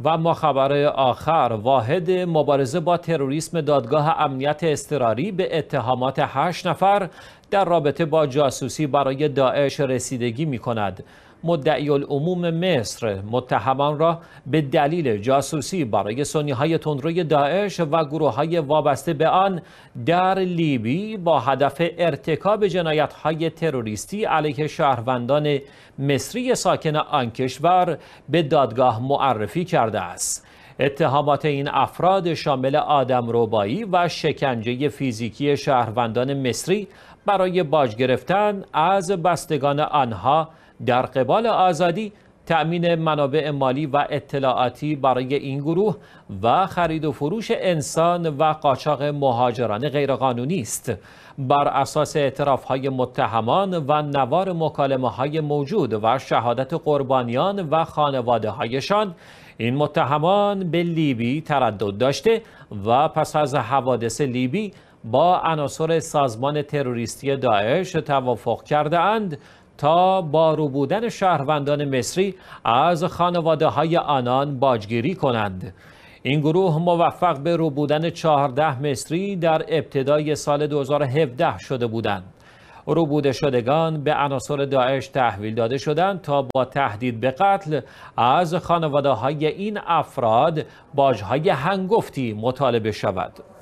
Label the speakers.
Speaker 1: و اما آخر واحد مبارزه با تروریسم دادگاه امنیت استراری به اتهامات هشت نفر در رابطه با جاسوسی برای داعش رسیدگی می کند. مدعی العموم مصر متهمان را به دلیل جاسوسی برای سنی های تندروی داعش و گروه های وابسته به آن در لیبی با هدف ارتکاب جنایت های تروریستی علیه شهروندان مصری ساکن آن کشور به دادگاه معرفی کرده است. اتهامات این افراد شامل آدم روبایی و شکنجه فیزیکی شهروندان مصری برای باج گرفتن از بستگان آنها در قبال آزادی تأمین منابع مالی و اطلاعاتی برای این گروه و خرید و فروش انسان و قاچاق مهاجران غیرقانونی است بر اساس اعتراف های متهمان و نوار مکالمه های موجود و شهادت قربانیان و خانواده هایشان این متهمان به لیبی تردد داشته و پس از حوادث لیبی با عناصر سازمان تروریستی داعش توافق کرده اند تا رو بودن شهروندان مصری از خانواده های آنان باجگیری کنند. این گروه موفق به بودن 14 مصری در ابتدای سال 2017 شده بودند. بوده شدگان به عناصر داعش تحویل داده شدند تا با تهدید به قتل از خانواده های این افراد باجهای هنگفتی مطالبه شود.